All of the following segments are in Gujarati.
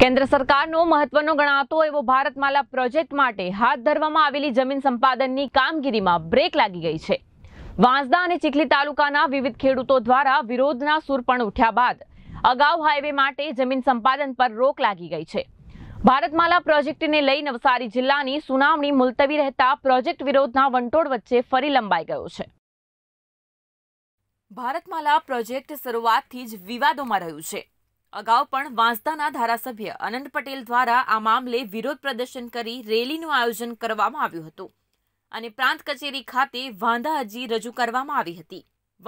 કેન્દ્ર સરકારનો મહત્વનો ગણાતો એવો ભારતમાલા પ્રોજેક્ટ માટે હાથ ધરવામાં આવેલી જમીન સંપાદનની કામગીરીમાં બ્રેક લાગી ગઈ છે વાંસદા અને ચીખલી તાલુકાના વિવિધ ખેડૂતો દ્વારા વિરોધના સૂર પણ ઉઠ્યા બાદ અગાઉ હાઈવે માટે જમીન સંપાદન પર રોક લાગી ગઈ છે ભારતમાલા પ્રોજેક્ટને લઈ નવસારી જિલ્લાની સુનાવણી મુલતવી રહેતા પ્રોજેક્ટ વિરોધના વંટોળ વચ્ચે ફરી લંબાઈ ગયો છે ભારતમાલા પ્રોજેક્ટ શરૂઆતથી જ વિવાદોમાં રહ્યું છે અગાઉ પણ વાંસદાના ધારાસભ્ય અનંત પટેલ દ્વારા આ મામલે વિરોધ પ્રદર્શન કરી રેલીનું આયોજન કરવામાં આવ્યું હતું અને પ્રાંત કચેરી ખાતે વાંધા અરજી રજૂ કરવામાં આવી હતી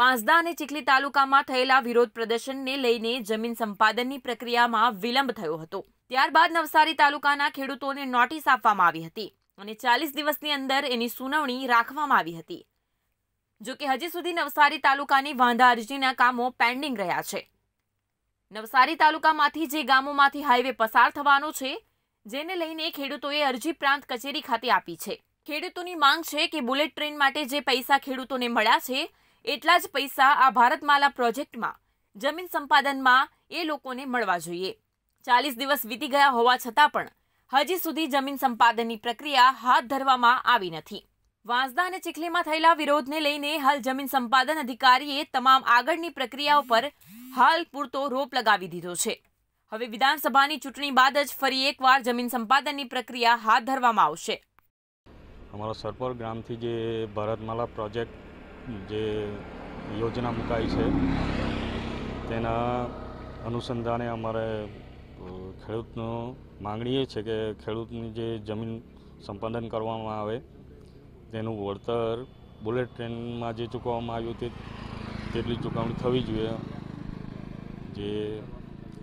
વાંસદા અને ચીખલી તાલુકામાં થયેલા વિરોધ પ્રદર્શનને લઈને જમીન સંપાદનની પ્રક્રિયામાં વિલંબ થયો હતો ત્યારબાદ નવસારી તાલુકાના ખેડૂતોને નોટિસ આપવામાં આવી હતી અને ચાલીસ દિવસની અંદર એની સુનાવણી રાખવામાં આવી હતી જોકે હજી સુધી નવસારી તાલુકાની વાંધા અરજીના કામો પેન્ડિંગ રહ્યા છે નવસારી તાલુકામાંથી જે ગામોમાંથી હાઈવે પસાર થવાનો છે જેને લઈને ખેડૂતોએ અરજી પ્રાંત કચેરી ખાતે આપી છે ખેડૂતોની માંગ છે કે બુલેટ ટ્રેન માટે જે પૈસા ખેડૂતોને મળ્યા છે એટલા જ પૈસા આ ભારતમાલા પ્રોજેક્ટમાં જમીન સંપાદનમાં એ લોકોને મળવા જોઈએ ચાલીસ દિવસ વીતી ગયા હોવા છતાં પણ હજી સુધી જમીન સંપાદનની પ્રક્રિયા હાથ ધરવામાં આવી નથી વાંસદા અને ચીખલીમાં થયેલા વિરોધને લઈને હાલ જમીન સંપાદન અધિકારીએ તમામ આગળની પ્રક્રિયાઓ પર હાલ પૂરતો રોપ લગાવી દીધો છે હવે વિધાનસભાની ચૂંટણી બાદ જ ફરી એકવાર જમીન સંપાદનની પ્રક્રિયા હાથ ધરવામાં આવશે અમારો સરપોર ગ્રામથી જે ભારતમાલા પ્રોજેક્ટ જે યોજના મુકાઈ છે તેના અનુસંધાને અમારે ખેડૂતનો માંગણી એ છે કે ખેડૂતની જે જમીન સંપાદન કરવામાં આવે તેનું વળતર બુલેટ ટ્રેનમાં જે ચૂકવવામાં આવ્યું તે તેટલી ચૂકવણી થવી જોઈએ જે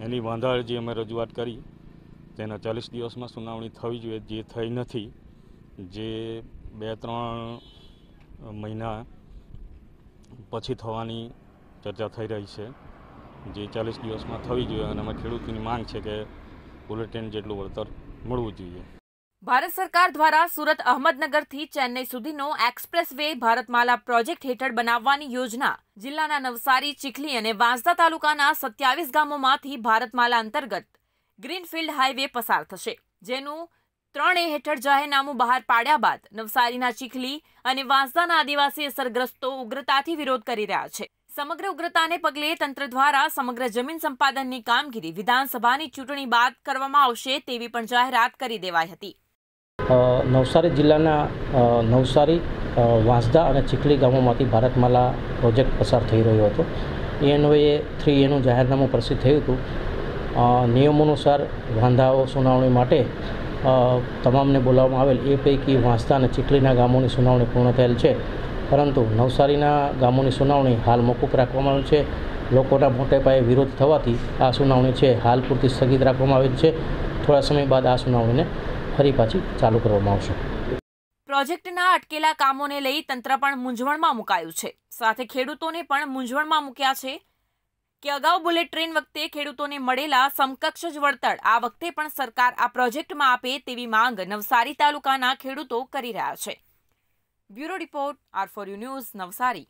એની વાંધાળ જે અમે રજૂઆત કરી તેના ચાલીસ દિવસમાં સુનાવણી થવી જોઈએ જે થઈ નથી જે બે ત્રણ મહિના પછી થવાની ચર્ચા થઈ રહી છે જે ચાલીસ દિવસમાં થવી જોઈએ અને અમે ખેડૂતની માંગ છે કે બુલેટ ટ્રેન જેટલું વળતર મળવું જોઈએ ભારત સરકાર દ્વારા સુરત અહમદનગરથી ચેન્નઈ સુધીનો એક્સપ્રેસ વે ભારતમાલા પ્રોજેક્ટ હેઠળ બનાવવાની યોજના જિલ્લાના નવસારી ચીખલી અને વાંસદા તાલુકાના સત્યાવીસ ગામોમાંથી ભારતમાલા અંતર્ગત ગ્રીનફિલ્ડ હાઈવે પસાર થશે જેનું ત્રણ એ હેઠળ જાહેરનામું બહાર પાડ્યા બાદ નવસારીના ચીખલી અને વાંસદાના આદિવાસી અસરગ્રસ્તો ઉગ્રતાથી વિરોધ કરી રહ્યા છે સમગ્ર ઉગ્રતાને પગલે તંત્ર દ્વારા સમગ્ર જમીન સંપાદનની કામગીરી વિધાનસભાની ચૂંટણી બાદ કરવામાં આવશે તેવી પણ જાહેરાત કરી દેવાઈ હતી નવસારી જિલ્લાના નવસારી વાંસદા અને ચીખલી ગામોમાંથી ભારતમાલા પ્રોજેક્ટ પસાર થઈ રહ્યો હતો એએનઓએ થ્રી એનું જાહેરનામું પ્રસિદ્ધ થયું હતું નિયમો અનુસાર વાંધાઓ સુનાવણી માટે તમામને બોલાવવામાં આવેલ એ પૈકી વાંસદા અને ચીખલીના ગામોની સુનાવણી પૂર્ણ થયેલ છે પરંતુ નવસારીના ગામોની સુનાવણી હાલ મોકૂફ રાખવામાં આવેલ છે લોકોના મોટે પાયે વિરોધ થવાથી આ સુનાવણી છે હાલ પૂરતી સ્થગિત રાખવામાં આવેલ છે થોડા સમય બાદ આ સુનાવણીને ફરી પાછી ચાલુ કરવામાં આવશે પ્રોજેક્ટના અટકેલા કામોને લઈ તંત્ર પણ મૂંઝવણમાં મુકાયું છે સાથે ખેડૂતોને પણ મૂંઝવણમાં મૂક્યા છે કે અગાઉ બુલેટ ટ્રેન વખતે ખેડૂતોને મળેલા સમકક્ષ જ વળતર આ વખતે પણ સરકાર આ પ્રોજેક્ટમાં આપે તેવી માંગ નવસારી તાલુકાના ખેડૂતો કરી રહ્યા છે bureau report R four U news Navsari